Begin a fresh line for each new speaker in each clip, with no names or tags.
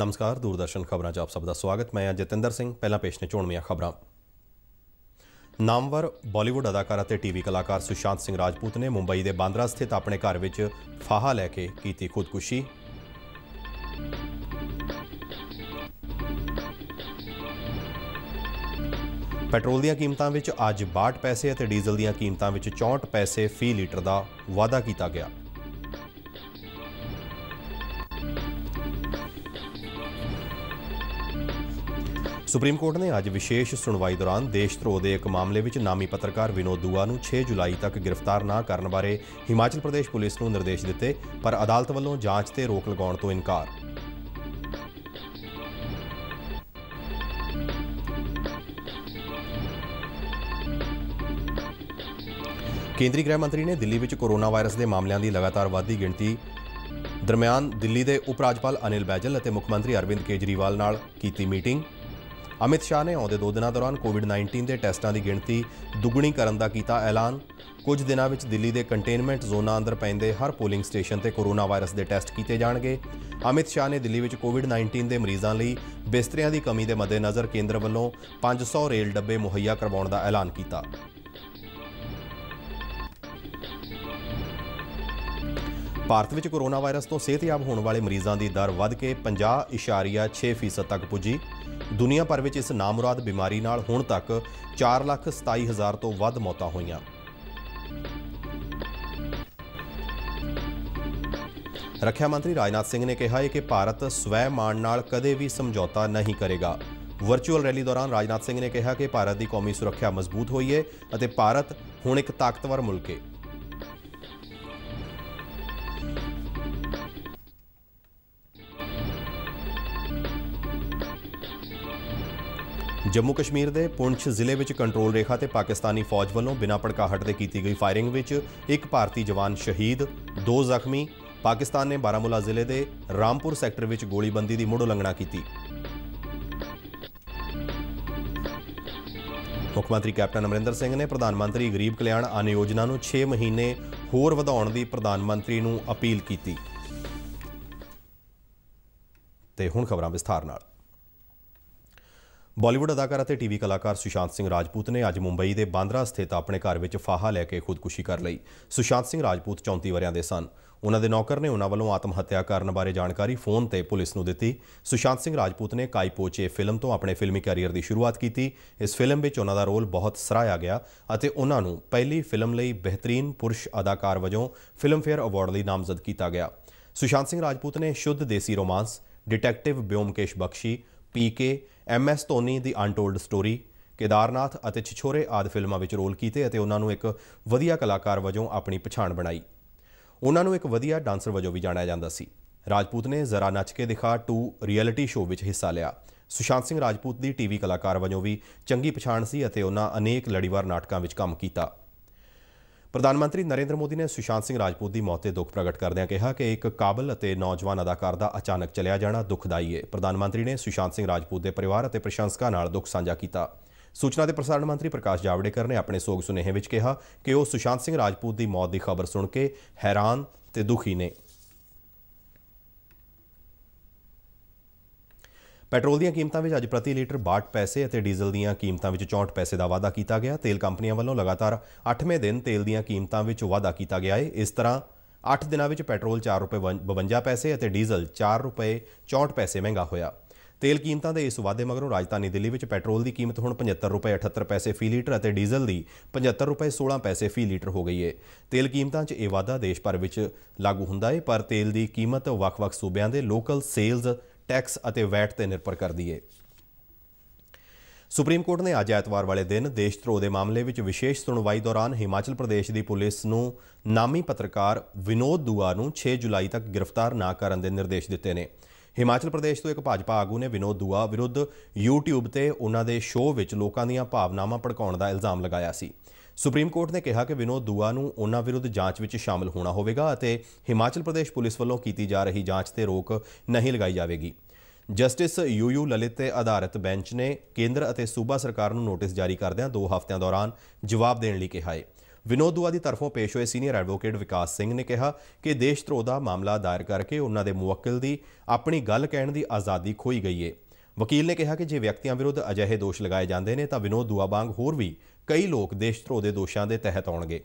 ਨਮਸਕਾਰ ਦੂਰਦਰਸ਼ਨ ਖਬਰਾਂ 'ਚ ਆਪ ਸਭ ਦਾ ਸਵਾਗਤ ਮੈਂ ਹਾਂ ਜਤਿੰਦਰ ਸਿੰਘ ਪਹਿਲਾਂ ਪੇਸ਼ ਨੇ ਚੋਣਵੀਆਂ ਖਬਰਾਂ ਨਾਮਵਰ ਬਾਲੀਵੁੱਡ ਅਦਾਕਾਰ ਅਤੇ ਟੀਵੀ ਕਲਾਕਾਰ ਸੁਸ਼ਾਂਤ ਸਿੰਘ ਰਾਜਪੂਤ ਨੇ ਮੁੰਬਈ ਦੇ ਬਾਂਦਰਾ ਸਥਿਤ ਆਪਣੇ ਘਰ ਵਿੱਚ ਫਾਹਾ ਲੈ ਕੇ ਕੀਤੀ ਖੁਦਕੁਸ਼ੀ ਪੈਟਰੋਲ ਦੀਆਂ ਕੀਮਤਾਂ ਵਿੱਚ ਅੱਜ 62 ਪੈਸੇ ਅਤੇ ਡੀਜ਼ਲ ਦੀਆਂ ਕੀਮਤਾਂ ਵਿੱਚ 64 ਪੈਸੇ ਫੀ ਲੀਟਰ ਦਾ ਵਾਅਦਾ ਕੀਤਾ ਗਿਆ ਸੁਪਰੀਮ ਕੋਰਟ ਨੇ ਅੱਜ ਵਿਸ਼ੇਸ਼ ਸੁਣਵਾਈ ਦੌਰਾਨ ਦੇਸ਼ ਧਰੋਹ ਦੇ ਇੱਕ ਮਾਮਲੇ ਵਿੱਚ ਨਾਮੀ ਪੱਤਰਕਾਰ ਵਿਨੋਦ ਦੁਆ ਨੂੰ 6 ਜੁਲਾਈ ਤੱਕ ਗ੍ਰਿਫਤਾਰ ਨਾ ਕਰਨ ਬਾਰੇ ਹਿਮਾਚਲ ਪ੍ਰਦੇਸ਼ ਪੁਲਿਸ ਨੂੰ ਨਿਰਦੇਸ਼ ਦਿੱਤੇ ਪਰ ਅਦਾਲਤ ਵੱਲੋਂ ਜਾਂਚ ਤੇ ਰੋਕ ਲਗਾਉਣ ਤੋਂ ਇਨਕਾਰ ਕੇਂਦਰੀ ਗ੍ਰਹਿ ਮੰਤਰੀ ਨੇ ਦਿੱਲੀ ਵਿੱਚ ਕੋਰੋਨਾ ਵਾਇਰਸ ਦੇ ਮਾਮਲਿਆਂ ਦੀ ਲਗਾਤਾਰ ਵਾਧੀ ਗਿਣਤੀ ਦਰਮਿਆਨ ਦਿੱਲੀ ਦੇ ਉਪ ਰਾਜਪਾਲ ਅਨਿਲ ਬੈਜਲ ਅਤੇ ਮੁੱਖ ਮੰਤਰੀ ਅਰਵਿੰਦ ਕੇਜਰੀਵਾਲ ਨਾਲ ਕੀਤੀ ਮੀਟਿੰਗ ਅਮਿਤ ਸ਼ਾਹ ਨੇ ਆਉਂਦੇ 2 ਦਿਨਾਂ ਦੌਰਾਨ ਕੋਵਿਡ-19 ਦੇ ਟੈਸਟਾਂ ਦੀ ਗਿਣਤੀ ਦੁੱਗਣੀ ਕਰਨ ਦਾ ਕੀਤਾ ਐਲਾਨ ਕੁਝ ਦਿਨਾਂ ਵਿੱਚ ਦਿੱਲੀ ਦੇ ਕੰਟੇਨਮੈਂਟ ਜ਼ੋਨਾਂ ਅੰਦਰ ਪੈਂਦੇ ਹਰ ਪੋਲਿੰਗ ਸਟੇਸ਼ਨ ਤੇ ਕੋਰੋਨਾ ਵਾਇਰਸ ਦੇ ਟੈਸਟ ਕੀਤੇ ਜਾਣਗੇ ਅਮਿਤ ਸ਼ਾਹ ਨੇ ਦਿੱਲੀ ਵਿੱਚ ਕੋਵਿਡ-19 ਦੇ ਮਰੀਜ਼ਾਂ ਲਈ ਬਿਸਤਰਿਆਂ ਦੀ ਕਮੀ ਦੇ ਮੱਦੇਨਜ਼ਰ ਕੇਂਦਰ ਵੱਲੋਂ 500 ਰੇਲ ਡੱਬੇ ਮੁਹੱਈਆ ਕਰਵਾਉਣ ਦਾ ਐਲਾਨ ਕੀਤਾ ਭਾਰਤ ਵਿੱਚ ਕੋਰੋਨਾ ਵਾਇਰਸ ਤੋਂ ਸਿਹਤਯਾਬ ਹੋਣ ਵਾਲੇ ਮਰੀਜ਼ਾਂ ਦੀ ਦਰ ਵੱਧ ਕੇ 50.6% ਤੱਕ ਪੁੱਜੀ ਦੁਨੀਆ ਭਰ ਵਿੱਚ ਇਸ ਨਾਮੁਰਾਦ ਬਿਮਾਰੀ ਨਾਲ ਹੁਣ ਤੱਕ 427000 ਤੋਂ ਵੱਧ ਮੌਤਾਂ ਹੋਈਆਂ ਰੱਖਿਆ ਮੰਤਰੀ ਰਾਜਨਾਥ ਸਿੰਘ ਨੇ ਕਿਹਾ ਹੈ ਕਿ ਭਾਰਤ ਸਵੈ ਮਾਣ ਨਾਲ ਕਦੇ ਵੀ ਸਮਝੌਤਾ ਨਹੀਂ ਕਰੇਗਾ ਵਰਚੁਅਲ ਰੈਲੀ ਦੌਰਾਨ ਰਾਜਨਾਥ ਸਿੰਘ ਨੇ ਕਿਹਾ ਕਿ ਭਾਰਤ ਦੀ ਕੌਮੀ ਸੁਰੱਖਿਆ ਮਜ਼ਬੂਤ ਹੋਈ ਹੈ ਅਤੇ ਭਾਰਤ ਹੁਣ ਇੱਕ ਤਾਕਤਵਰ ਮੁਲਕ ਹੈ ਜੰਮੂ ਕਸ਼ਮੀਰ ਦੇ ਪੁੰਛ ਜ਼ਿਲ੍ਹੇ ਵਿੱਚ ਕੰਟਰੋਲ ਰੇਖਾ ਤੇ ਪਾਕਿਸਤਾਨੀ ਫੌਜ ਵੱਲੋਂ ਬਿਨਾਂ ਪੜਕਾਹਟ ਦੇ ਕੀਤੀ ਗਈ ਫਾਇਰਿੰਗ ਵਿੱਚ ਇੱਕ ਭਾਰਤੀ ਜਵਾਨ ਸ਼ਹੀਦ ਦੋ ਜ਼ਖਮੀ ਪਾਕਿਸਤਾਨ ਨੇ ਬਾਰਾਮੂਲਾ ਜ਼ਿਲ੍ਹੇ ਦੇ ਰਾਮਪੁਰ ਸੈਕਟਰ ਵਿੱਚ ਗੋਲੀਬੰਦੀ ਦੀ ਮੋੜ ਉਲੰਘਣਾ ਕੀਤੀ ਮੁੱਖ ਮੰਤਰੀ ਕੈਪਟਨ ਅਮਰਿੰਦਰ ਸਿੰਘ ਨੇ ਪ੍ਰਧਾਨ ਮੰਤਰੀ ਗਰੀਬ ਕਲਿਆਣ ਆਨ ਯੋਜਨਾ ਨੂੰ 6 ਮਹੀਨੇ ਹੋਰ ਵਧਾਉਣ ਦੀ ਪ੍ਰਧਾਨ ਮੰਤਰੀ ਨੂੰ ਅਪੀਲ ਕੀਤੀ ਤੇ ਹੁਣ ਖਬਰਾਂ ਵਿਸਥਾਰ ਨਾਲ ਬਾਲੀਵੁੱਡ ਅਦਾਕਾਰ ਅਤੇ ਟੀਵੀ ਕਲਾਕਾਰ ਸੁਸ਼ਾਂਤ ਸਿੰਘ ਰਾਜਪੂਤ ਨੇ ਅੱਜ ਮੁੰਬਈ ਦੇ ਬਾਂਦਰਾ ਸਥਿਤ ਆਪਣੇ ਘਰ ਵਿੱਚ ਫਾਹਾ ਲੈ ਕੇ ਖੁਦਕੁਸ਼ੀ ਕਰ ਲਈ ਸੁਸ਼ਾਂਤ ਸਿੰਘ ਰਾਜਪੂਤ 34 ਵਰਿਆਂ ਦੇ ਸਨ ਉਹਨਾਂ ਦੇ ਨੌਕਰ ਨੇ ਉਹਨਾਂ ਵੱਲੋਂ ਆਤਮ ਹੱਤਿਆ ਕਰਨ ਬਾਰੇ ਜਾਣਕਾਰੀ ਫੋਨ ਤੇ ਪੁਲਿਸ ਨੂੰ ਦਿੱਤੀ ਸੁਸ਼ਾਂਤ ਸਿੰਘ ਰਾਜਪੂਤ ਨੇ ਕਾਈਪੋਚੇ ਫਿਲਮ ਤੋਂ ਆਪਣੇ ਫਿਲਮੀ ਕੈਰੀਅਰ ਦੀ ਸ਼ੁਰੂਆਤ ਕੀਤੀ ਇਸ ਫਿਲਮ ਵਿੱਚ ਉਹਨਾਂ ਦਾ ਰੋਲ ਬਹੁਤ ਸਰਾਇਆ ਗਿਆ ਅਤੇ ਉਹਨਾਂ ਨੂੰ ਪਹਿਲੀ ਫਿਲਮ ਲਈ ਬਿਹਤਰੀਨ ਪੁਰਸ਼ ਅਦਾਕਾਰ ਵਜੋਂ ਫਿਲਮਫੇਅਰ ਅਵਾਰਡ ਲਈ ਨਾਮਜ਼ਦ ਕੀਤਾ ਗਿਆ ਸੁਸ਼ਾਂਤ ਸਿੰਘ ਰਾਜਪੂਤ ਨੇ Shuddh Desi romance detective Byomkesh Bakshi PK MS Dhoni ਦੀ ਅਨਟੋਲਡ ਸਟੋਰੀ ਕੇਦਾਰਨਾਥ ਅਤੇ ਛਿਛੋਰੇ ਆਦ ਫਿਲਮਾਂ ਵਿੱਚ ਰੋਲ ਕੀਤੇ ਅਤੇ ਉਹਨਾਂ ਨੂੰ ਇੱਕ ਵਧੀਆ ਕਲਾਕਾਰ ਵਜੋਂ ਆਪਣੀ ਪਛਾਣ ਬਣਾਈ ਉਹਨਾਂ ਨੂੰ ਇੱਕ ਵਧੀਆ ਡਾਂਸਰ ਵਜੋਂ ਵੀ ਜਾਣਿਆ ਜਾਂਦਾ ਸੀ ਰਾਜਪੂਤ ਨੇ ਜ਼ਰਾ ਨੱਚ ਕੇ ਦਿਖਾ 2 ਰਿਐਲਿਟੀ ਸ਼ੋਅ ਵਿੱਚ ਹਿੱਸਾ ਲਿਆ ਸੁਸ਼ਾਂਤ ਸਿੰਘ ਰਾਜਪੂਤ ਦੀ ਟੀਵੀ ਕਲਾਕਾਰ ਵਜੋਂ ਵੀ ਚੰਗੀ ਪਛਾਣ ਸੀ ਅਤੇ ਉਹਨਾਂ ਅਨੇਕ ਲੜੀਵਾਰ ਨਾਟਕਾਂ ਵਿੱਚ ਕੰਮ ਕੀਤਾ ਪ੍ਰਧਾਨ ਮੰਤਰੀ ਨਰਿੰਦਰ ਮੋਦੀ ਨੇ ਸੁਸ਼ਾਂਤ ਸਿੰਘ ਰਾਜਪੂਤ ਦੀ ਮੌਤ ਤੇ ਦੁੱਖ ਪ੍ਰਗਟ ਕਰਦਿਆਂ ਕਿਹਾ ਕਿ ਇੱਕ ਕਾਬਲ ਅਤੇ ਨੌਜਵਾਨ ਅਦਾਕਾਰ ਦਾ ਅਚਾਨਕ ਚਲਿਆ ਜਾਣਾ ਦੁਖਦਾਈ ਹੈ ਪ੍ਰਧਾਨ ਮੰਤਰੀ ਨੇ ਸੁਸ਼ਾਂਤ ਸਿੰਘ ਰਾਜਪੂਤ ਦੇ ਪਰਿਵਾਰ ਅਤੇ ਪ੍ਰਸ਼ੰਸਕਾਂ ਨਾਲ ਦੁੱਖ ਸਾਂਝਾ ਕੀਤਾ ਸੂਚਨਾ ਤੇ ਪ੍ਰਸਾਰਣ ਮੰਤਰੀ ਪ੍ਰਕਾਸ਼ ਜਾਵੜੇਕਰ ਨੇ ਆਪਣੇ ਸੋਗ ਸੁਨੇਹੇ ਵਿੱਚ ਕਿਹਾ ਕਿ ਉਹ ਸੁਸ਼ਾਂਤ ਸਿੰਘ ਰਾਜਪੂਤ ਦੀ ਮੌਤ ਦੀ ਖਬਰ ਸੁਣ ਕੇ ਹੈਰਾਨ ਤੇ ਦੁਖੀ ਨੇ ਪੈਟਰੋਲ ਦੀਆਂ ਕੀਮਤਾਂ ਵਿੱਚ ਅੱਜ ਪ੍ਰਤੀ ਲੀਟਰ 62 ਪੈਸੇ ਅਤੇ ਡੀਜ਼ਲ ਦੀਆਂ ਕੀਮਤਾਂ ਵਿੱਚ 64 ਪੈਸੇ ਦਾ ਵਾਧਾ ਕੀਤਾ ਗਿਆ ਤੇਲ ਕੰਪਨੀਆਂ ਵੱਲੋਂ ਲਗਾਤਾਰ 8ਵੇਂ ਦਿਨ ਤੇਲ ਦੀਆਂ ਕੀਮਤਾਂ ਵਿੱਚ ਵਾਧਾ ਕੀਤਾ ਗਿਆ ਹੈ ਇਸ ਤਰ੍ਹਾਂ 8 ਦਿਨਾਂ ਵਿੱਚ ਪੈਟਰੋਲ 4 ਰੁਪਏ 52 ਪੈਸੇ ਅਤੇ ਡੀਜ਼ਲ 4 ਰੁਪਏ 64 ਪੈਸੇ ਮਹਿੰਗਾ ਹੋਇਆ ਤੇਲ ਕੀਮਤਾਂ ਦੇ ਇਸ ਵਾਧੇ ਮਗਰੋਂ ਰਾਜਧਾਨੀ ਦਿੱਲੀ ਵਿੱਚ ਪੈਟਰੋਲ ਦੀ ਕੀਮਤ ਹੁਣ 75 ਰੁਪਏ 78 ਪੈਸੇ ਫੀ ਲੀਟਰ ਅਤੇ ਡੀਜ਼ਲ ਦੀ 75 ਰੁਪਏ 16 ਪੈਸੇ ਫੀ ਲੀਟਰ ਹੋ ਗਈ ਹੈ ਤੇਲ ਕੀਮਤਾਂ 'ਚ ਇਹ ਵਾਧਾ ਦੇਸ਼ ਭਰ ਵਿੱਚ ਲਾਗੂ ਹੁੰਦਾ ਹੈ ਪਰ ਤੇਲ ਦੀ ਕੀਮਤ ਵੱਖ-ਵੱਖ ਸੂਬਿਆਂ ਦੇ ਲੋਕਲ ਸੇਲਜ਼ ਟੈਕਸ ਅਤੇ ਵੈਟ ਤੇ ਨਿਰਭਰ ਕਰਦੀ ਏ ਸੁਪਰੀਮ ਕੋਰਟ ਨੇ ਅੱਜ ਐਤਵਾਰ ਵਾਲੇ ਦਿਨ ਦੇਸ਼ ਧਰੋਹ ਦੇ ਮਾਮਲੇ ਵਿੱਚ ਵਿਸ਼ੇਸ਼ ਸੁਣਵਾਈ ਦੌਰਾਨ ਹਿਮਾਚਲ ਪ੍ਰਦੇਸ਼ ਦੀ ਪੁਲਿਸ ਨੂੰ ਨਾਮੀ ਪੱਤਰਕਾਰ ਵਿਨੋਦ ਦੂਆ ਨੂੰ 6 ਜੁਲਾਈ ਤੱਕ ਗ੍ਰਿਫਤਾਰ ਨਾ ਕਰਨ ਦੇ ਨਿਰਦੇਸ਼ ਦਿੱਤੇ ਨੇ ਹਿਮਾਚਲ ਪ੍ਰਦੇਸ਼ ਤੋਂ ਇੱਕ ਭਾਜਪਾ ਆਗੂ ਨੇ ਵਿਨੋਦ ਦੁਆ ਵਿਰੁੱਧ YouTube ਤੇ ਉਹਨਾਂ ਦੇ ਸ਼ੋਅ ਵਿੱਚ ਲੋਕਾਂ ਦੀਆਂ ਭਾਵਨਾਵਾਂ ਭੜਕਾਉਣ ਦਾ ਇਲਜ਼ਾਮ ਲਗਾਇਆ ਸੀ ਸੁਪਰੀਮ ਕੋਰਟ ਨੇ ਕਿਹਾ ਕਿ ਵਿਨੋਦ ਦੁਆ ਨੂੰ ਉਹਨਾਂ ਵਿਰੁੱਧ ਜਾਂਚ ਵਿੱਚ ਸ਼ਾਮਲ ਹੋਣਾ ਹੋਵੇਗਾ ਅਤੇ ਹਿਮਾਚਲ ਪ੍ਰਦੇਸ਼ ਪੁਲਿਸ ਵੱਲੋਂ ਕੀਤੀ ਜਾ ਰਹੀ ਜਾਂਚ ਤੇ ਰੋਕ ਨਹੀਂ ਲਗਾਈ ਜਾਵੇਗੀ ਜਸਟਿਸ ਯੂਯੂ ਲਲਿਤ ਤੇ ਅਧਾਰਿਤ ਬੈਂਚ ਨੇ ਕੇਂਦਰ ਅਤੇ ਸੂਬਾ ਸਰਕਾਰ ਨੂੰ ਨੋਟਿਸ ਜਾਰੀ ਕਰਦਿਆਂ 2 ਹਫ਼ਤਿਆਂ ਦੌਰਾਨ ਜਵਾਬ ਦੇਣ ਲਈ ਕਿਹਾ ਹੈ ਵਿਨੋਦ ਦੁਆ ਦੀ ਤਰਫੋਂ ਪੇਸ਼ ਹੋਏ ਸੀਨੀਅਰ ਐਡਵੋਕੇਟ ਵਿਕਾਸ ਸਿੰਘ ਨੇ ਕਿਹਾ ਕਿ ਦੇਸ਼ ਧਰੋਹ ਦਾ ਮਾਮਲਾ ਦਾਇਰ ਕਰਕੇ ਉਹਨਾਂ ਦੇ ਮੁਵੱਕਲ ਦੀ ਆਪਣੀ ਗੱਲ ਕਹਿਣ ਦੀ ਆਜ਼ਾਦੀ ਖੋਈ ਗਈ ਹੈ ਵਕੀਲ ਨੇ ਕਿਹਾ ਕਿ ਜੇ ਵਿਅਕਤੀਆਂ ਵਿਰੁੱਧ ਅਜਿਹੇ ਦੋਸ਼ ਲਗਾਏ ਜਾਂਦੇ ਨੇ ਤਾਂ ਵਿਨੋਦ ਦੁਆ ਵਾਂਗ ਹੋਰ ਵੀ ਕਈ ਲੋਕ ਦੇਸ਼ ਧਰੋ ਦੇ ਦੋਸ਼ਾਂ ਦੇ ਤਹਿਤ ਆਉਣਗੇ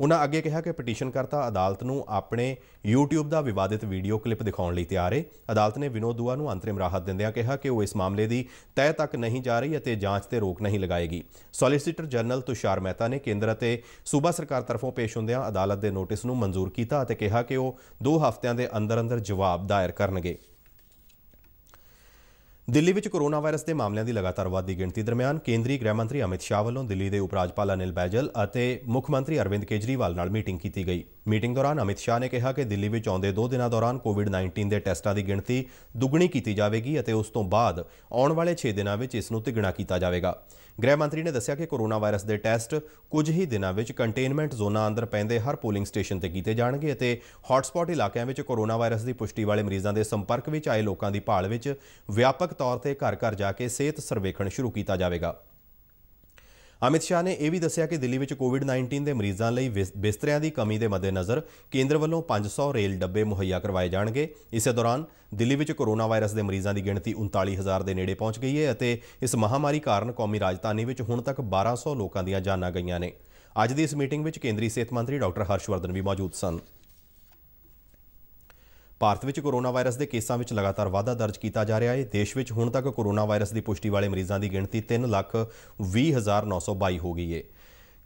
ਉਹਨਾਂ ਅੱਗੇ ਕਿਹਾ ਕਿ ਪਟੀਸ਼ਨ ਕਰਤਾ ਅਦਾਲਤ ਨੂੰ ਆਪਣੇ YouTube ਦਾ ਵਿਵਾਦਿਤ ਵੀਡੀਓ ਕਲਿੱਪ ਦਿਖਾਉਣ ਲਈ ਤਿਆਰ ਹੈ ਅਦਾਲਤ ਨੇ ਵਿਨੋਦ ਦੁਆ ਨੂੰ ਅੰਤਰਿਮ ਰਾਹਤ ਦਿੰਦਿਆਂ ਕਿਹਾ ਕਿ ਉਹ ਇਸ ਮਾਮਲੇ ਦੀ ਤਹਿ ਤੱਕ ਨਹੀਂ ਜਾ ਰਹੀ ਅਤੇ ਜਾਂਚ ਤੇ ਰੋਕ ਨਹੀਂ ਲਗਾਏਗੀ ਸੋਲਿਸਿਟਰ ਜਨਰਲ ਤੁਸ਼ਾਰ ਮਹਿਤਾ ਨੇ ਕੇਂਦਰ ਅਤੇ ਸੂਬਾ ਸਰਕਾਰ ਤਰਫੋਂ ਪੇਸ਼ ਹੁੰਦਿਆਂ ਅਦਾਲਤ ਦੇ ਨੋਟਿਸ ਨੂੰ ਮਨਜ਼ੂਰ ਕੀਤਾ ਅਤੇ ਕਿਹਾ ਕਿ ਉਹ 2 ਹਫ਼ਤਿਆਂ ਦੇ ਅੰਦਰ-ਅੰਦਰ ਜਵਾਬ ਦਾਇਰ ਕਰਨਗੇ ਦਿੱਲੀ ਵਿੱਚ ਕੋਰੋਨਾ ਵਾਇਰਸ ਦੇ ਮਾਮਲਿਆਂ ਦੀ ਲਗਾਤਾਰ ਵਧਦੀ ਗਿਣਤੀ ਦਰਮਿਆਨ ਕੇਂਦਰੀ ਗ੍ਰਹਿ ਮੰਤਰੀ ਅਮਿਤ ਸ਼ਾਹ ਵੱਲੋਂ ਦਿੱਲੀ ਦੇ ਉਪ ਰਾਜਪਾਲ ਅਨਿਲ ਬੈਜਲ ਅਤੇ ਮੁੱਖ ਮੰਤਰੀ ਅਰਵਿੰਦ ਕੇਜਰੀਵਾਲ ਨਾਲ ਮੀਟਿੰਗ ਕੀਤੀ ਗਈ ਮੀਟਿੰਗ ਦੌਰਾਨ ਅਮਿਤ ਸ਼ਾਹ ਨੇ ਕਿਹਾ ਕਿ ਦਿੱਲੀ ਵਿੱਚ ਆਉਂਦੇ 2 ਦਿਨਾਂ ਦੌਰਾਨ ਕੋਵਿਡ-19 ਦੇ ਟੈਸਟਾਂ ਦੀ ਗਿਣਤੀ ਦੁੱਗਣੀ ਕੀਤੀ ਜਾਵੇਗੀ ਅਤੇ ਉਸ ਤੋਂ ਬਾਅਦ ਆਉਣ ਵਾਲੇ 6 ਦਿਨਾਂ ਵਿੱਚ ਇਸ ਨੂੰ ਤਿਗਣਾ ਕੀਤਾ ਜਾਵੇਗਾ ਗ੍ਰਹਿ ਮੰਤਰੀ ਨੇ ਦੱਸਿਆ ਕਿ ਕੋਰੋਨਾ ਵਾਇਰਸ ਦੇ ਟੈਸਟ ਕੁਝ ਹੀ ਦਿਨਾਂ ਵਿੱਚ ਕੰਟੇਨਮੈਂਟ ਜ਼ੋਨਾਂ ਅੰਦਰ ਪੈਂਦੇ ਹਰ ਪੋਲਿੰਗ ਸਟੇਸ਼ਨ ਤੇ ਕੀਤੇ ਜਾਣਗੇ ਅਤੇ ਹੌਟਸਪੌਟ ਇਲਾਕਿਆਂ ਵਿੱਚ ਕੋਰੋਨਾ ਵਾਇਰਸ ਦੀ ਪੁਸ਼ਟੀ ਵਾਲੇ ਮਰੀਜ਼ਾਂ ਦੇ ਸੰਪਰਕ ਵਿੱਚ ਆਏ ਲੋਕਾਂ ਦੀ ਭਾਲ ਵਿੱਚ ਵਿਆਪਕ ਤੌਰ ਤੇ ਘਰ-ਘਰ ਜਾ ਕੇ ਸਿਹਤ ਸਰਵੇਖਣ ਸ਼ੁਰੂ ਕੀਤਾ ਜਾਵੇਗਾ ਅਮਿਤ ਸ਼ਾਹ ਨੇ ਇਹ ਵੀ ਦੱਸਿਆ ਕਿ ਦਿੱਲੀ ਵਿੱਚ ਕੋਵਿਡ-19 ਦੇ ਮਰੀਜ਼ਾਂ ਲਈ ਬਿਸਤਰਿਆਂ ਦੀ ਕਮੀ ਦੇ ਮੱਦੇਨਜ਼ਰ ਕੇਂਦਰ ਵੱਲੋਂ 500 ਰੇਲ ਡੱਬੇ ਮੁਹੱਈਆ ਕਰਵਾਏ ਜਾਣਗੇ ਇਸੇ ਦੌਰਾਨ ਦਿੱਲੀ ਵਿੱਚ ਕੋਰੋਨਾ ਵਾਇਰਸ ਦੇ ਮਰੀਜ਼ਾਂ ਦੀ ਗਿਣਤੀ 39000 ਦੇ ਨੇੜੇ ਪਹੁੰਚ ਗਈ ਹੈ ਅਤੇ ਇਸ ਮਹਾਮਾਰੀ ਕਾਰਨ ਕੌਮੀ ਰਾਜਧਾਨੀ ਵਿੱਚ ਹੁਣ ਤੱਕ 1200 ਲੋਕਾਂ ਦੀਆਂ ਜਾਨਾਂ ਗਈਆਂ ਨੇ ਅੱਜ ਦੀ ਇਸ ਮੀਟਿੰਗ ਵਿੱਚ ਕੇਂਦਰੀ ਸਿਹਤ ਮੰਤਰੀ ਡਾਕਟਰ ਹਰਸ਼ਵਰਧਨ ਵੀ ਮੌਜੂਦ ਸਨ ਭਾਰਤ ਵਿੱਚ ਕੋਰੋਨਾ ਵਾਇਰਸ ਦੇ ਕੇਸਾਂ ਵਿੱਚ ਲਗਾਤਾਰ ਵਾਧਾ ਦਰਜ ਕੀਤਾ ਜਾ ਰਿਹਾ ਹੈ ਦੇਸ਼ ਵਿੱਚ ਹੁਣ ਤੱਕ ਕੋਰੋਨਾ ਵਾਇਰਸ ਦੀ ਪੁਸ਼ਟੀ ਵਾਲੇ ਮਰੀਜ਼ਾਂ ਦੀ ਗਿਣਤੀ 320922 ਹੋ ਗਈ ਹੈ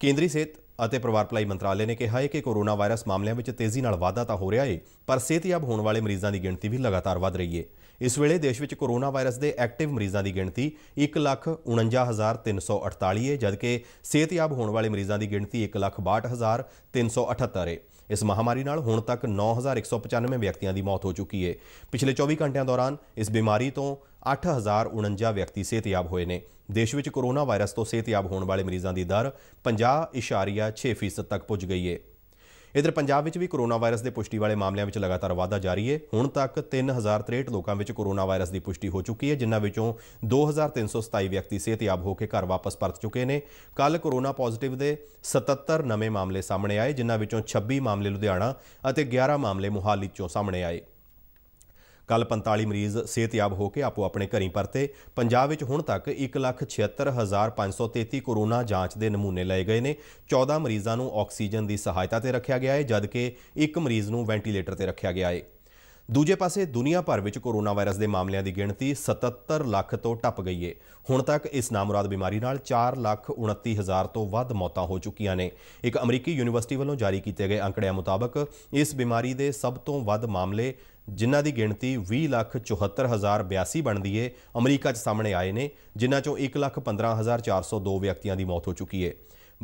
ਕੇਂਦਰੀ ਸਿਹਤ ਅਤੇ ਪਰਿਵਾਰ ਭਲਾਈ ਮੰਤਰਾਲੇ ਨੇ ਕਿਹਾ ਹੈ ਕਿ ਕੋਰੋਨਾ ਵਾਇਰਸ ਮਾਮਲਿਆਂ ਵਿੱਚ ਤੇਜ਼ੀ ਨਾਲ ਵਾਧਾ ਤਾਂ ਹੋ ਰਿਹਾ ਹੈ ਪਰ ਸਿਹਤਯਾਬ ਹੋਣ ਵਾਲੇ ਮਰੀਜ਼ਾਂ ਦੀ ਗਿਣਤੀ ਵੀ ਲਗਾਤਾਰ ਵਧ ਰਹੀ ਹੈ ਇਸ ਵੇਲੇ ਦੇਸ਼ ਵਿੱਚ ਕੋਰੋਨਾ ਵਾਇਰਸ ਦੇ ਐਕਟਿਵ ਮਰੀਜ਼ਾਂ ਦੀ ਗਿਣਤੀ 149348 ਹੈ ਜਦਕਿ ਸਿਹਤਯਾਬ ਹੋਣ ਵਾਲੇ ਮਰੀਜ਼ਾਂ ਦੀ ਗਿਣਤੀ 162378 ਹੈ ਇਸ ਮਹਾਮਾਰੀ ਨਾਲ ਹੁਣ ਤੱਕ 9195 ਵਿਅਕਤੀਆਂ ਦੀ ਮੌਤ ਹੋ ਚੁੱਕੀ ਹੈ ਪਿਛਲੇ 24 ਘੰਟਿਆਂ ਦੌਰਾਨ ਇਸ ਬਿਮਾਰੀ ਤੋਂ 8049 ਵਿਅਕਤੀ ਸਿਹਤਯਾਬ ਹੋਏ ਨੇ ਦੇਸ਼ ਵਿੱਚ ਕੋਰੋਨਾ ਵਾਇਰਸ ਤੋਂ ਸਿਹਤਯਾਬ ਹੋਣ ਵਾਲੇ ਮਰੀਜ਼ਾਂ ਦੀ ਦਰ 50.6% ਤੱਕ ਪਹੁੰਚ ਗਈ ਹੈ ਇਧਰ ਪੰਜਾਬ ਵਿੱਚ ਵੀ ਕੋਰੋਨਾ ਵਾਇਰਸ ਦੇ ਪੁਸ਼ਟੀ ਵਾਲੇ ਮਾਮਲਿਆਂ ਵਿੱਚ ਲਗਾਤਾਰ ਵਾਧਾ ਜਾਰੀ ਹੈ ਹੁਣ ਤੱਕ 3063 ਲੋਕਾਂ ਵਿੱਚ ਕੋਰੋਨਾ ਵਾਇਰਸ ਦੀ ਪੁਸ਼ਟੀ ਹੋ ਚੁੱਕੀ ਹੈ ਜਿਨ੍ਹਾਂ ਵਿੱਚੋਂ 2327 ਵਿਅਕਤੀ ਸਿਹਤਯਾਬ ਹੋ ਕੇ ਘਰ ਵਾਪਸ ਪਰਤ ਚੁੱਕੇ ਨੇ ਕੱਲ ਕੋਰੋਨਾ ਪੋਜ਼ਿਟਿਵ ਦੇ 77 ਨਵੇਂ ਮਾਮਲੇ ਸਾਹਮਣੇ ਆਏ ਜਿਨ੍ਹਾਂ ਵਿੱਚੋਂ 26 ਮਾਮਲੇ ਲੁਧਿਆਣਾ ਅਤੇ 11 ਮਾਮਲੇ ਮੁਹਾਲੀ ਚੋਂ ਸਾਹਮਣੇ ਆਏ ਕੱਲ 45 ਮਰੀਜ਼ ਸਿਹਤਯਾਬ ਹੋ ਕੇ ਆਪੋ ਆਪਣੇ ਘਰੀਂ ਪਰਤੇ ਪੰਜਾਬ ਵਿੱਚ ਹੁਣ ਤੱਕ 176533 ਕੋਰੋਨਾ ਜਾਂਚ ਦੇ ਨਮੂਨੇ ਲਏ ਗਏ ਨੇ 14 ਮਰੀਜ਼ਾਂ ਨੂੰ ਆਕਸੀਜਨ ਦੀ ਸਹਾਇਤਾ ਤੇ ਰੱਖਿਆ ਗਿਆ ਹੈ ਜਦਕਿ ਇੱਕ ਮਰੀਜ਼ ਨੂੰ ਵੈਂਟੀਲੇਟਰ ਤੇ ਰੱਖਿਆ ਗਿਆ ਹੈ ਦੂਜੇ ਪਾਸੇ ਦੁਨੀਆ ਭਰ ਵਿੱਚ ਕੋਰੋਨਾ ਵਾਇਰਸ ਦੇ ਮਾਮਲਿਆਂ ਦੀ ਗਿਣਤੀ 77 ਲੱਖ ਤੋਂ ਟੱਪ ਗਈ ਹੈ ਹੁਣ ਤੱਕ ਇਸ ਨਾਮੁਰਾਦ ਬਿਮਾਰੀ ਨਾਲ 4 ਲੱਖ 29 ਹਜ਼ਾਰ ਤੋਂ ਵੱਧ ਮੌਤਾਂ ਹੋ ਚੁੱਕੀਆਂ ਨੇ ਇੱਕ ਅਮਰੀਕੀ ਯੂਨੀਵਰਸਿਟੀ ਵੱਲੋਂ ਜਾਰੀ ਕੀਤੇ ਗਏ ਅੰਕੜਿਆਂ ਮੁਤਾਬਕ ਇਸ ਬਿਮਾਰੀ ਦੇ ਸਭ ਤੋਂ ਵੱਧ ਮਾਮਲੇ ਜਿਨ੍ਹਾਂ ਦੀ ਗਿਣਤੀ 20,74,082 ਬਣਦੀ ਏ ਅਮਰੀਕਾ 'ਚ ਸਾਹਮਣੇ ਆਏ ਨੇ ਜਿਨ੍ਹਾਂ ਚੋਂ 1,15,402 ਵਿਅਕਤੀਆਂ ਦੀ ਮੌਤ ਹੋ ਚੁੱਕੀ ਏ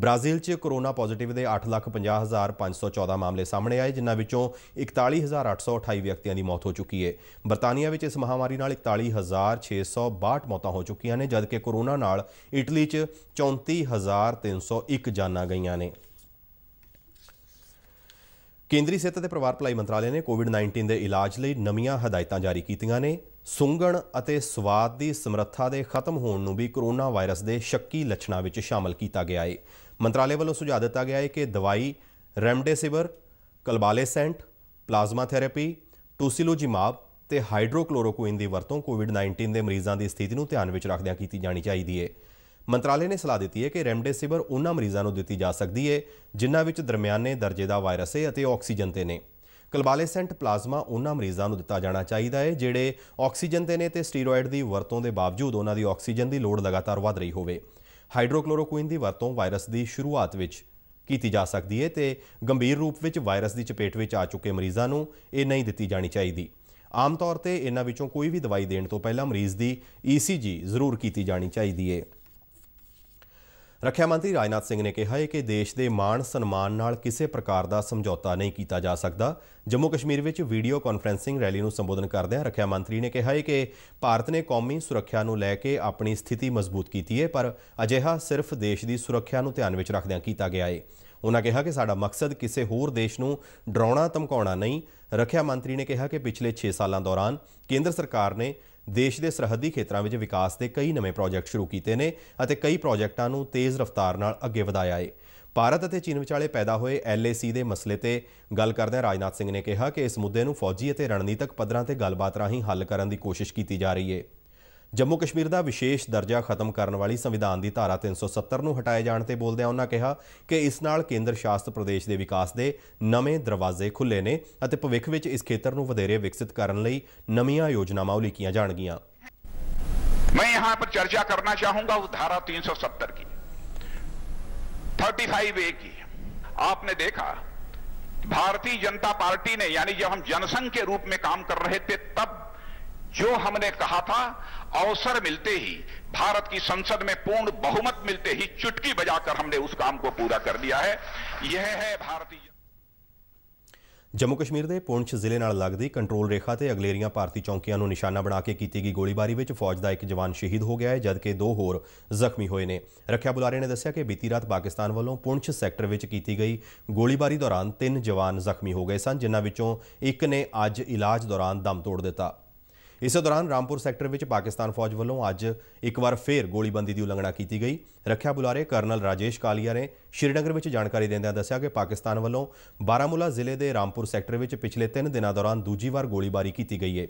ਬ੍ਰਾਜ਼ੀਲ 'ਚ ਕੋਰੋਨਾ ਪੋਜ਼ਿਟਿਵ ਦੇ 8,50,514 ਮਾਮਲੇ ਸਾਹਮਣੇ ਆਏ ਜਿਨ੍ਹਾਂ ਵਿੱਚੋਂ 41,828 ਵਿਅਕਤੀਆਂ ਦੀ ਮੌਤ ਹੋ ਚੁੱਕੀ ਹੈ ਬਰਤਾਨੀਆ ਵਿੱਚ ਇਸ ਮਹਾਮਾਰੀ ਨਾਲ 41,662 ਮੌਤਾਂ ਹੋ ਚੁੱਕੀਆਂ ਨੇ ਜਦਕਿ ਕੋਰੋਨਾ ਨਾਲ ਇਟਲੀ 'ਚ 34,301 ਜਾਨਾਂ ਗਈਆਂ ਨੇ ਕੇਂਦਰੀ ਸਿਹਤ ਅਤੇ ਪਰਿਵਾਰ ਭਲਾਈ ਮੰਤਰਾਲੇ ਨੇ ਕੋਵਿਡ-19 ਦੇ ਇਲਾਜ ਲਈ ਨਵੀਆਂ ਹਦਾਇਤਾਂ ਜਾਰੀ ਕੀਤੀਆਂ ਨੇ ਸੁੰਗਣ ਅਤੇ ਸਵਾਦ ਦੀ ਸਮਰੱਥਾ ਦੇ ਖਤਮ ਹੋਣ ਨੂੰ ਵੀ ਕੋਰੋਨਾ ਵਾਇਰਸ ਦੇ ਸ਼ੱਕੀ ਲੱਛਣਾਂ ਵਿੱਚ ਸ਼ਾਮਲ ਕੀਤਾ ਗਿਆ ਹੈ ਮੰਤਰਾਲੇ ਵੱਲੋਂ ਸੁਝਾਅ ਦਿੱਤਾ ਗਿਆ ਹੈ ਕਿ ਦਵਾਈ ਰੈਮਡੇਸਿਵਰ ਕਲਬਾਲੇਸੈਂਟ ਪਲਾਜ਼ਮਾ ਥੈਰੇਪੀ ਟੂਸਿਲੋਜੀਮਾਬ ਤੇ ਹਾਈਡਰੋਕਲੋਰੋਕੁਇਨ ਦੀ ਵਰਤੋਂ ਕੋਵਿਡ-19 ਦੇ ਮਰੀਜ਼ਾਂ ਦੀ ਸਥਿਤੀ ਨੂੰ ਧਿਆਨ ਵਿੱਚ ਰੱਖਦਿਆਂ ਕੀਤੀ ਜਾਣੀ ਚਾਹੀਦੀ ਹੈ ਮੰਤਰਾਲੇ ਨੇ ਸਲਾਹ ਦਿੱਤੀ ਹੈ ਕਿ ਰੈਮਡੇਸਿਵਰ ਉਹਨਾਂ ਮਰੀਜ਼ਾਂ ਨੂੰ ਦਿੱਤੀ ਜਾ ਸਕਦੀ ਹੈ ਜਿਨ੍ਹਾਂ ਵਿੱਚ ਦਰਮਿਆਨੇ ਦਰਜੇ ਦਾ ਵਾਇਰਸ ਹੈ ਅਤੇ ਆਕਸੀਜਨ ਤੇ ਨੇ ਕਲਬਾਲੇਸੈਂਟ ਪਲਾਜ਼ਮਾ ਉਹਨਾਂ ਮਰੀਜ਼ਾਂ ਨੂੰ ਦਿੱਤਾ ਜਾਣਾ ਚਾਹੀਦਾ ਹੈ ਜਿਹੜੇ ਆਕਸੀਜਨ ਤੇ ਨੇ ਤੇ ਸਟੀਰੋਇਡ ਦੀ ਵਰਤੋਂ ਦੇ ਬਾਵਜੂਦ ਉਹਨਾਂ ਦੀ ਆਕਸੀਜਨ ਦੀ ਲੋੜ ਲਗਾਤਾਰ ਵਧ ਰਹੀ ਹੋਵੇ ਹਾਈਡਰੋਕਲੋਰੋਕੁਇਨ ਦੀ ਵਰਤੋਂ ਵਾਇਰਸ ਦੀ ਸ਼ੁਰੂਆਤ ਵਿੱਚ ਕੀਤੀ ਜਾ ਸਕਦੀ ਹੈ ਤੇ ਗੰਭੀਰ ਰੂਪ ਵਿੱਚ ਵਾਇਰਸ ਦੀ ਚਪੇਟ ਵਿੱਚ ਆ ਚੁੱਕੇ ਮਰੀਜ਼ਾਂ ਨੂੰ ਇਹ ਨਹੀਂ ਦਿੱਤੀ ਜਾਣੀ ਚਾਹੀਦੀ ਆਮ ਤੌਰ ਤੇ ਇਹਨਾਂ ਵਿੱਚੋਂ ਕੋਈ ਵੀ ਦਵਾਈ ਦੇਣ ਤੋਂ ਪਹਿਲਾਂ ਮਰੀਜ਼ ਦੀ ECG ਜ਼ਰੂਰ ਕੀਤੀ ਜਾਣੀ ਚਾਹੀਦੀ ਹੈ ਰੱਖਿਆ ਮੰਤਰੀ ਰਾਜਨਾਥ ਸਿੰਘ ਨੇ ਕਿਹਾ ਹੈ ਕਿ ਦੇਸ਼ ਦੇ ਮਾਣ ਸਨਮਾਨ ਨਾਲ ਕਿਸੇ ਪ੍ਰਕਾਰ ਦਾ ਸਮਝੌਤਾ ਨਹੀਂ ਕੀਤਾ ਜਾ ਸਕਦਾ ਜੰਮੂ ਕਸ਼ਮੀਰ ਵਿੱਚ ਵੀਡੀਓ ਕਾਨਫਰੈਂਸਿੰਗ ਰੈਲੀ ਨੂੰ ਸੰਬੋਧਨ ਕਰਦਿਆਂ ਰੱਖਿਆ ਮੰਤਰੀ ਨੇ ਕਿਹਾ ਹੈ ਕਿ ਭਾਰਤ ਨੇ ਕੌਮੀ ਸੁਰੱਖਿਆ ਨੂੰ ਲੈ ਕੇ ਆਪਣੀ ਸਥਿਤੀ ਮਜ਼ਬੂਤ ਕੀਤੀ ਹੈ ਪਰ ਅਜਿਹਾ ਸਿਰਫ ਦੇਸ਼ ਦੀ ਸੁਰੱਖਿਆ ਨੂੰ ਧਿਆਨ ਵਿੱਚ ਰੱਖਦਿਆਂ ਕੀਤਾ ਗਿਆ ਹੈ ਉਨ੍ਹਾਂ ਕਿਹਾ ਕਿ ਸਾਡਾ ਮਕਸਦ ਕਿਸੇ ਹੋਰ ਦੇਸ਼ ਨੂੰ ਡਰਾਉਣਾ ਧਮਕਾਉਣਾ ਨਹੀਂ ਰੱਖਿਆ ਮੰਤਰੀ ਨੇ ਕਿਹਾ ਕਿ ਪਿਛਲੇ 6 ਸਾਲਾਂ ਦੌਰਾਨ ਕੇਂਦਰ ਸਰਕਾਰ ਨੇ ਦੇਸ਼ ਦੇ ਸਰਹੱਦੀ ਖੇਤਰਾਂ ਵਿੱਚ ਵਿਕਾਸ ਦੇ ਕਈ ਨਵੇਂ ਪ੍ਰੋਜੈਕਟ ਸ਼ੁਰੂ ਕੀਤੇ ਨੇ ਅਤੇ ਕਈ ਪ੍ਰੋਜੈਕਟਾਂ ਨੂੰ ਤੇਜ਼ ਰਫ਼ਤਾਰ ਨਾਲ ਅੱਗੇ ਵਧਾਇਆ ਏ ਭਾਰਤ ਅਤੇ ਚੀਨ ਵਿਚਾਲੇ ਪੈਦਾ ਹੋਏ ਐਲਏਸੀ ਦੇ ਮਸਲੇ ਤੇ ਗੱਲ ਕਰਦਿਆਂ ਰਾਜਨਾਥ ਸਿੰਘ ਨੇ ਕਿਹਾ ਕਿ ਇਸ ਮੁੱਦੇ ਨੂੰ ਫੌਜੀ ਅਤੇ ਰਣਨੀਤਕ ਪੱਧਰਾਂ ਤੇ ਗੱਲਬਾਤ ਰਾਹੀਂ ਹੱਲ ਕਰਨ ਦੀ ਕੋਸ਼ਿਸ਼ ਕੀਤੀ ਜਾ ਰਹੀ ਏ ਜੰਮੂ ਕਸ਼ਮੀਰ ਦਾ ਵਿਸ਼ੇਸ਼ ਦਰਜਾ ਖਤਮ ਕਰਨ ਵਾਲੀ ਸੰਵਿਧਾਨ ਦੀ ਧਾਰਾ 370 ਨੂੰ ਹਟਾਏ ਜਾਣ ਤੇ ਬੋਲਦਿਆਂ ਉਹਨਾਂ ਕਿਹਾ ਕਿ ਇਸ ਨਾਲ ਕੇਂਦਰ ਸ਼ਾਸਿਤ ਪ੍ਰਦੇਸ਼ ਦੇ ਵਿਕਾਸ ਦੇ ਨਵੇਂ ਦਰਵਾਜ਼ੇ ਖੁੱਲੇ ਨੇ ਅਤੇ ਭਵਿੱਖ ਵਿੱਚ ਇਸ ਖੇਤਰ ਨੂੰ ਵਧੇਰੇ ਵਿਕਸਿਤ ਕਰਨ ਲਈ ਨਵੀਆਂ ਯੋਜਨਾਵਾਂ ਉਲੀਕੀਆਂ ਜਾਣਗੀਆਂ मैं यहां पर चर्चा करना चाहूंगा उस धारा 370 की 35 ए की आपने देखा भारतीय जनता पार्टी ने यानी जब हम जनसंघ के रूप में काम कर रहे थे तब जो हमने कहा था अवसर मिलते ही भारत की संसद में पूर्ण बहुमत मिलते ही चुटकी बजाकर हमने उस काम को पूरा कर दिया है यह है भारतीय ਜੰਮੂ ਕਸ਼ਮੀਰ ਦੇ ਪੁੰਛ ਜ਼ਿਲ੍ਹੇ ਨਾਲ ਲੱਗਦੀ ਕੰਟਰੋਲ ਰੇਖਾ ਤੇ ਅਗਲੇਰੀਆਂ ਭਾਰਤੀ ਚੌਕੀਆਂ ਨੂੰ ਨਿਸ਼ਾਨਾ ਬਣਾ ਕੇ ਕੀਤੀ ਗਈ ਗੋਲੀਬਾਰੀ ਵਿੱਚ ਫੌਜ ਦਾ ਇੱਕ ਜਵਾਨ ਸ਼ਹੀਦ ਹੋ ਗਿਆ ਹੈ ਜਦਕਿ ਦੋ ਹੋਰ ਜ਼ਖਮੀ ਹੋਏ ਨੇ ਰੱਖਿਆ ਬੁਲਾਰੇ ਨੇ ਦੱਸਿਆ ਕਿ ਬੀਤੀ ਰਾਤ ਪਾਕਿਸਤਾਨ ਵੱਲੋਂ ਪੁੰਛ ਸੈਕਟਰ ਵਿੱਚ ਕੀਤੀ ਗਈ ਗੋਲੀਬਾਰੀ ਦੌਰਾਨ ਤਿੰਨ ਜਵਾਨ ਜ਼ਖਮੀ ਹੋ ਗਏ ਸਨ ਜਿਨ੍ਹਾਂ ਵਿੱਚੋਂ ਇੱਕ ਨੇ ਅੱਜ ਇਲਾਜ ਦੌਰਾਨ ਦਮ ਤੋੜ ਦਿੱਤਾ ਇਸ ਦੌਰਾਨ ਰਾਮਪੁਰ ਸੈਕਟਰ ਵਿੱਚ ਪਾਕਿਸਤਾਨ ਫੌਜ ਵੱਲੋਂ ਅੱਜ ਇੱਕ ਵਾਰ ਫੇਰ ਗੋਲੀਬੰਦੀ ਦੀ ਉਲੰਘਣਾ ਕੀਤੀ ਗਈ ਰੱਖਿਆ ਬੁਲਾਰੇ ਕਰਨਲ ਰਾਜੇਸ਼ ਕਾਲੀਆ ਨੇ ਸ਼੍ਰੀਨਗਰ ਵਿੱਚ ਜਾਣਕਾਰੀ ਦਿੰਦਿਆਂ ਦੱਸਿਆ ਕਿ ਪਾਕਿਸਤਾਨ ਵੱਲੋਂ ਬਾਰਾਮੂਲਾ ਜ਼ਿਲ੍ਹੇ ਦੇ ਰਾਮਪੁਰ ਸੈਕਟਰ ਵਿੱਚ ਪਿਛਲੇ 3 ਦਿਨਾਂ ਦੌਰਾਨ ਦੂਜੀ ਵਾਰ ਗੋਲੀਬਾਰੀ ਕੀਤੀ ਗਈ ਹੈ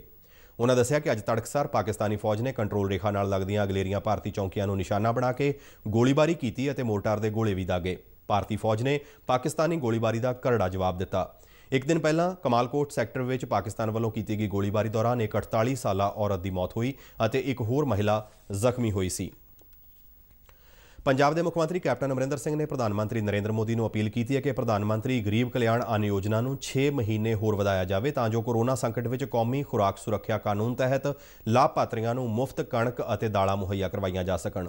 ਉਹਨਾਂ ਦੱਸਿਆ ਕਿ ਅੱਜ ਤੜਕਸਾਰ ਪਾਕਿਸਤਾਨੀ ਫੌਜ ਨੇ ਕੰਟਰੋਲ ਰੇਖਾ ਨਾਲ ਲੱਗਦੀਆਂ ਅਗਲੇਰੀਆਂ ਭਾਰਤੀ ਚੌਕੀਆਂ ਨੂੰ ਨਿਸ਼ਾਨਾ ਬਣਾ ਕੇ ਗੋਲੀਬਾਰੀ ਕੀਤੀ ਅਤੇ ਮੋਰਟਾਰ ਦੇ ਗੋਲੇ ਵੀ ਦਾਗੇ ਭਾਰਤੀ ਫੌਜ ਨੇ ਪਾਕਿਸਤਾਨੀ ਗੋਲੀਬਾਰੀ ਦਾ ਕਰੜਾ ਜਵਾਬ ਦਿੱਤਾ ਇੱਕ ਦਿਨ ਪਹਿਲਾਂ ਕਮਾਲਕੋਟ ਸੈਕਟਰ ਵਿੱਚ ਪਾਕਿਸਤਾਨ ਵੱਲੋਂ ਕੀਤੀ ਗਈ ਗੋਲੀਬਾਰੀ ਦੌਰਾਨ ਇੱਕ 48 ਸਾਲਾ ਔਰਤ ਦੀ ਮੌਤ ਹੋਈ ਅਤੇ ਇੱਕ ਹੋਰ ਮਹਿਲਾ ਜ਼ਖਮੀ ਹੋਈ ਸੀ ਪੰਜਾਬ ਦੇ ਮੁੱਖ ਮੰਤਰੀ ਕੈਪਟਨ ਅਮਰਿੰਦਰ ਸਿੰਘ ਨੇ ਪ੍ਰਧਾਨ ਮੰਤਰੀ ਨਰਿੰਦਰ ਮੋਦੀ ਨੂੰ ਅਪੀਲ ਕੀਤੀ ਹੈ ਕਿ ਪ੍ਰਧਾਨ ਮੰਤਰੀ ਗਰੀਬ ਕਲਿਆਣ ਅਨ ਯੋਜਨਾ ਨੂੰ 6 ਮਹੀਨੇ ਹੋਰ ਵਧਾਇਆ ਜਾਵੇ ਤਾਂ ਜੋ ਕੋਰੋਨਾ ਸੰਕਟ ਵਿੱਚ ਕੌਮੀ ਖੁਰਾਕ ਸੁਰੱਖਿਆ ਕਾਨੂੰਨ ਤਹਿਤ ਲਾਭਪਾਤਰੀਆਂ ਨੂੰ ਮੁਫਤ ਕਣਕ ਅਤੇ ਦਾਲਾਂ ਮੁਹੱਈਆ ਕਰਵਾਈਆਂ ਜਾ ਸਕਣ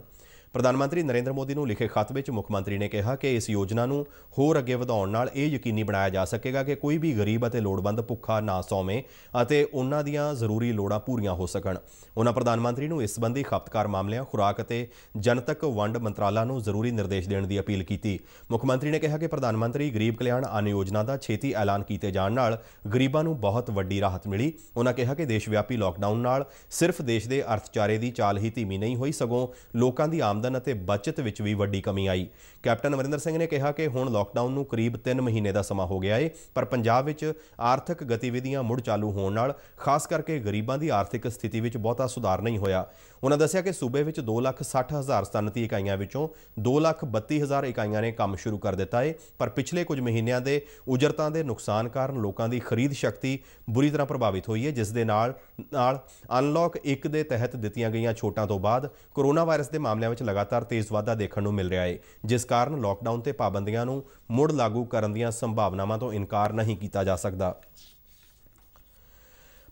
ਪ੍ਰਧਾਨ ਮੰਤਰੀ ਨਰਿੰਦਰ ਮੋਦੀ ਨੂੰ ਲਿਖੇ ਖਤ ਵਿੱਚ ਮੁੱਖ ਮੰਤਰੀ ਨੇ ਕਿਹਾ ਕਿ ਇਸ ਯੋਜਨਾ ਨੂੰ ਹੋਰ ਅੱਗੇ ਵਧਾਉਣ ਨਾਲ ਇਹ ਯਕੀਨੀ ਬਣਾਇਆ ਜਾ ਸਕੇਗਾ ਕਿ ਕੋਈ ਵੀ ਗਰੀਬ ਅਤੇ ਲੋੜਵੰਦ ਭੁੱਖਾ ਨਾ ਸੌਵੇਂ ਅਤੇ ਉਹਨਾਂ ਦੀਆਂ ਜ਼ਰੂਰੀ ਲੋੜਾਂ ਪੂਰੀਆਂ ਹੋ ਸਕਣ ਉਹਨਾਂ ਪ੍ਰਧਾਨ ਮੰਤਰੀ ਨੂੰ ਇਸ ਸੰਬੰਧੀ ਖਪਤਕਾਰ ਮਾਮਲਿਆਂ ਖੁਰਾਕ ਅਤੇ ਜਨਤਕ ਵੰਡ ਮੰਤਰਾਲਾ ਨੂੰ ਜ਼ਰੂਰੀ ਨਿਰਦੇਸ਼ ਦੇਣ ਦੀ ਅਪੀਲ ਕੀਤੀ ਮੁੱਖ ਮੰਤਰੀ ਨੇ ਕਿਹਾ ਕਿ ਪ੍ਰਧਾਨ ਮੰਤਰੀ ਗਰੀਬ ਕਲਿਆਣ ਅਨ ਯੋਜਨਾ ਦਾ ਛੇਤੀ ਐਲਾਨ ਕੀਤੇ ਜਾਣ ਨਾਲ ਗਰੀਬਾਂ ਨੂੰ ਬਹੁਤ ਵੱਡੀ ਰਾਹਤ ਮਿਲੀ ਉਹਨਾਂ ਕਿਹਾ ਕਿ ਦੇਸ਼ ਵਿਆਪੀ ਲਾਕਡਾਊਨ ਨਾਲ ਸਿਰਫ ਦੇਸ਼ ਦੇ ਅਰਥਚਾਰੇ ਦੀ ਚਾਲ ਹੀ ਧੀਮੀ ਨਹੀਂ ਹੋਈ ਸਗੋਂ ਲੋਕਾਂ ਦੀ ਆਮ ਆਮਦਨ ਅਤੇ ਬਚਤ ਵਿੱਚ ਵੀ ਵੱਡੀ ਕਮੀ ਆਈ ਕੈਪਟਨ ਅਮਰਿੰਦਰ ਸਿੰਘ ਨੇ ਕਿਹਾ ਕਿ ਹੁਣ ਲਾਕਡਾਊਨ ਨੂੰ ਕਰੀਬ 3 ਮਹੀਨੇ ਦਾ ਸਮਾਂ ਹੋ ਗਿਆ ਹੈ ਪਰ ਪੰਜਾਬ ਵਿੱਚ ਆਰਥਿਕ ਗਤੀਵਿਧੀਆਂ ਮੁੜ ਚਾਲੂ ਹੋਣ ਨਾਲ ਖਾਸ ਕਰਕੇ ਗਰੀਬਾਂ ਦੀ ਆਰਥਿਕ ਸਥਿਤੀ ਵਿੱਚ ਬਹੁਤਾ ਸੁਧਾਰ ਨਹੀਂ ਹੋਇਆ ਉਹਨਾਂ ਦੱਸਿਆ ਕਿ ਸੂਬੇ ਵਿੱਚ 2,60,000 ਸਤਨਤੀ ਇਕਾਈਆਂ ਵਿੱਚੋਂ 2,32,000 ਇਕਾਈਆਂ ਨੇ ਕੰਮ ਸ਼ੁਰੂ ਕਰ ਦਿੱਤਾ ਹੈ ਪਰ ਪਿਛਲੇ ਕੁਝ ਮਹੀਨਿਆਂ ਦੇ ਉਜਰਤਾਂ ਦੇ ਨੁਕਸਾਨ ਕਾਰਨ ਲੋਕਾਂ ਦੀ ਖਰੀਦ ਸ਼ਕਤੀ ਬੁਰੀ ਤਰ੍ਹਾਂ ਪ੍ਰਭਾਵਿਤ ਹੋਈ ਹੈ ਜਿਸ ਦੇ ਨਾਲ ਨਾਲ ਅਨਲੌਕ 1 ਦੇ ਤਹਿਤ ਦਿੱਤੀਆਂ ਗਈਆਂ ਛੋਟਾਂ ਤੋਂ ਬਾਅਦ ਕੋਰੋਨਾ ਵਾਇਰਸ ਦੇ ਮਾਮਲਿਆਂ ਵਿੱਚ ਲਗਾਤਾਰ ਤੇਜ਼ ਵਾਧਾ ਦੇਖਣ ਨੂੰ ਮਿਲ ਰਿਹਾ ਹੈ ਜਿਸ ਕਾਰਨ ਲਾਕਡਾਊਨ ਤੇ ਪਾਬੰਦੀਆਂ ਨੂੰ ਮੁੜ ਲਾਗੂ ਕਰਨ ਦੀਆਂ ਸੰਭਾਵਨਾਵਾਂ ਤੋਂ ਇਨਕਾਰ ਨਹੀਂ ਕੀਤਾ ਜਾ ਸਕਦਾ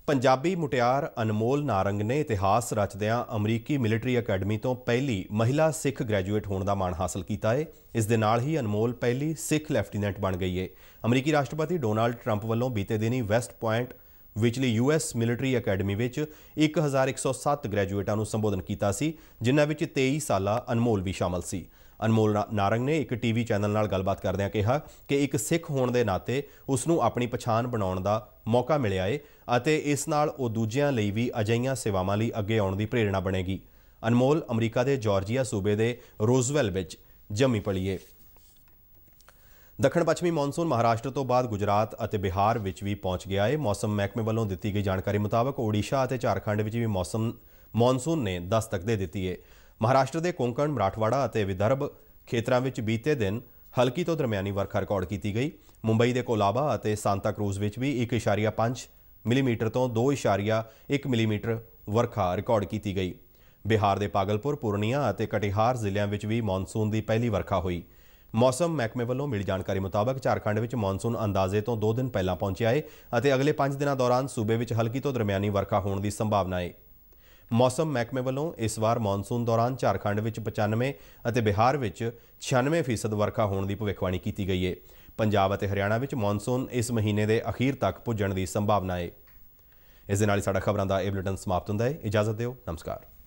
ਪੰਜਾਬੀ ਮੁਟਿਆਰ ਅਨਮੋਲ ਨਾਰੰਗ ਨੇ ਇਤਿਹਾਸ ਰਚਦਿਆਂ ਅਮਰੀਕੀ ਮਿਲਟਰੀ ਅਕੈਡਮੀ ਤੋਂ ਪਹਿਲੀ ਮਹਿਲਾ ਸਿੱਖ ਗ੍ਰੈਜੂਏਟ ਹੋਣ ਦਾ ਮਾਣ ਹਾਸਲ ਕੀਤਾ ਹੈ ਇਸ ਦੇ ਨਾਲ ਹੀ ਅਨਮੋਲ ਪਹਿਲੀ ਸਿੱਖ ਲੈਫਟੀਨੈਂਟ ਬਣ ਗਈ ਹੈ ਅਮਰੀਕੀ ਰਾਸ਼ਟਰਪਤੀ ਡੋਨਾਲਡ ਟਰੰਪ ਵੱਲੋਂ ਬੀਤੇ ਦਿਨੀ ਵੈਸਟ ਪੁਆਇੰਟ ਵਿਚਲੀ ਯੂਐਸ ਮਿਲਟਰੀ ਅਕੈਡਮੀ ਵਿੱਚ 1107 ਗ੍ਰੈਜੂਏਟਾਂ ਨੂੰ ਸੰਬੋਧਨ ਕੀਤਾ ਸੀ ਜਿਨ੍ਹਾਂ ਵਿੱਚ 23 ਸਾਲਾ ਅਨਮੋਲ ਵੀ ਸ਼ਾਮਲ ਸੀ ਅਨਮੋਲ ਨਾਰੰਗ ਨੇ ਇੱਕ ਟੀਵੀ ਚੈਨਲ ਨਾਲ ਗੱਲਬਾਤ ਕਰਦਿਆਂ ਕਿਹਾ ਕਿ ਇੱਕ ਸਿੱਖ ਹੋਣ ਦੇ ਨਾਤੇ ਉਸ ਨੂੰ ਆਪਣੀ ਪਛਾਣ ਬਣਾਉਣ ਦਾ ਮੌਕਾ ਮਿਲਿਆ ਏ ਅਤੇ ਇਸ ਨਾਲ ਉਹ ਦੂਜਿਆਂ ਲਈ ਵੀ ਅਜਈਆਂ ਸੇਵਾਵਾਂ ਲਈ ਅੱਗੇ ਆਉਣ ਦੀ ਪ੍ਰੇਰਣਾ ਬਣੇਗੀ ਅਨਮੋਲ ਅਮਰੀਕਾ ਦੇ ਜਾਰਜੀਆ ਸੂਬੇ ਦੇ ਰੋਜ਼ਵੈਲ ਵਿੱਚ ਜੰਮੀ ਪਲੀ ਏ ਦੱਖਣ ਪੱਛਮੀ ਮੌਨਸੂਨ ਮਹਾਰਾਸ਼ਟਰ ਤੋਂ ਬਾਅਦ ਗੁਜਰਾਤ ਅਤੇ ਬਿਹਾਰ ਵਿੱਚ ਵੀ ਪਹੁੰਚ ਗਿਆ ਹੈ ਮੌਸਮ ਮਹਿਕਮੇ ਵੱਲੋਂ ਦਿੱਤੀ ਗਈ ਜਾਣਕਾਰੀ ਮੁਤਾਬਕ ਓਡੀਸ਼ਾ ਅਤੇ ਝਾਰਖੰਡ ਵਿੱਚ ਵੀ ਮੌਸਮ ਮੌਨਸੂਨ ਨੇ ਦਸਤਕ ਦੇ ਦਿੱਤੀ ਹੈ ਮਹਾਰਾਸ਼ਟਰ ਦੇ ਕੋਂਕਣ ਮਰਾਠਵਾੜਾ ਅਤੇ ਵਿਦਰਭ ਖੇਤਰਾਂ ਵਿੱਚ ਬੀਤੇ ਦਿਨ ਹਲਕੀ ਤੋਂ ਦਰਮਿਆਨੀ ਵਰਖਾ ਰਿਕਾਰਡ ਕੀਤੀ ਗਈ ਮੁੰਬਈ ਦੇ ਕੋਲਾਬਾ ਅਤੇ ਸਾਂਤਾ ਕਰੂਜ਼ ਵਿੱਚ ਵੀ 1.5 ਮਿਲੀਮੀਟਰ ਤੋਂ 2.1 ਮਿਲੀਮੀਟਰ ਵਰਖਾ ਰਿਕਾਰਡ ਕੀਤੀ ਗਈ ਬਿਹਾਰ ਦੇ ਪਾਗਲਪੁਰ ਪੁਰਨੀਆ ਅਤੇ ਕਟਿਹਾਰ ਜ਼ਿਲ੍ਹਿਆਂ ਵਿੱਚ ਵੀ ਮੌਨਸੂਨ ਦੀ ਪਹਿਲੀ ਵਰਖਾ ਹੋਈ ਮੌਸਮ ਮਹਿਕਮੇ ਵੱਲੋਂ ਮਿਲੀ ਜਾਣਕਾਰੀ ਮੁਤਾਬਕ ਝਾਰਖੰਡ ਵਿੱਚ ਮੌਨਸੂਨ ਅੰਦਾਜ਼ੇ ਤੋਂ 2 ਦਿਨ ਪਹਿਲਾਂ ਪਹੁੰਚਿਆ ਹੈ ਅਤੇ ਅਗਲੇ 5 ਦਿਨਾਂ ਦੌਰਾਨ ਸੂਬੇ ਵਿੱਚ ਹਲਕੀ ਤੋਂ ਦਰਮਿਆਨੀ ਵਰਖਾ ਹੋਣ ਦੀ ਸੰਭਾਵਨਾ ਹੈ ਮੌਸਮ ਮਹਿਕਮੇ ਵੱਲੋਂ ਇਸ ਵਾਰ ਮੌਨਸੂਨ ਦੌਰਾਨ ਝਾਰਖੰਡ ਵਿੱਚ 95 ਅਤੇ ਬਿਹਾਰ ਵਿੱਚ 96% ਵਰਖਾ ਹੋਣ ਦੀ ਭਵਿੱਖਬਾਣੀ ਕੀਤੀ ਗਈ ਹੈ ਪੰਜਾਬ ਅਤੇ ਹਰਿਆਣਾ ਵਿੱਚ ਮੌਨਸੂਨ ਇਸ ਮਹੀਨੇ ਦੇ ਅਖੀਰ ਤੱਕ ਪੁੱਜਣ ਦੀ ਸੰਭਾਵਨਾ ਹੈ ਇਸ ਦੇ ਨਾਲ ਹੀ ਸਾਡਾ ਖਬਰਾਂ ਦਾ ਇਹ ਬੁਲੇਟਿਨ ਸਮਾਪਤ ਹੁੰਦਾ ਹੈ ਇਜਾਜ਼ਤ ਦਿਓ ਨਮਸਕਾਰ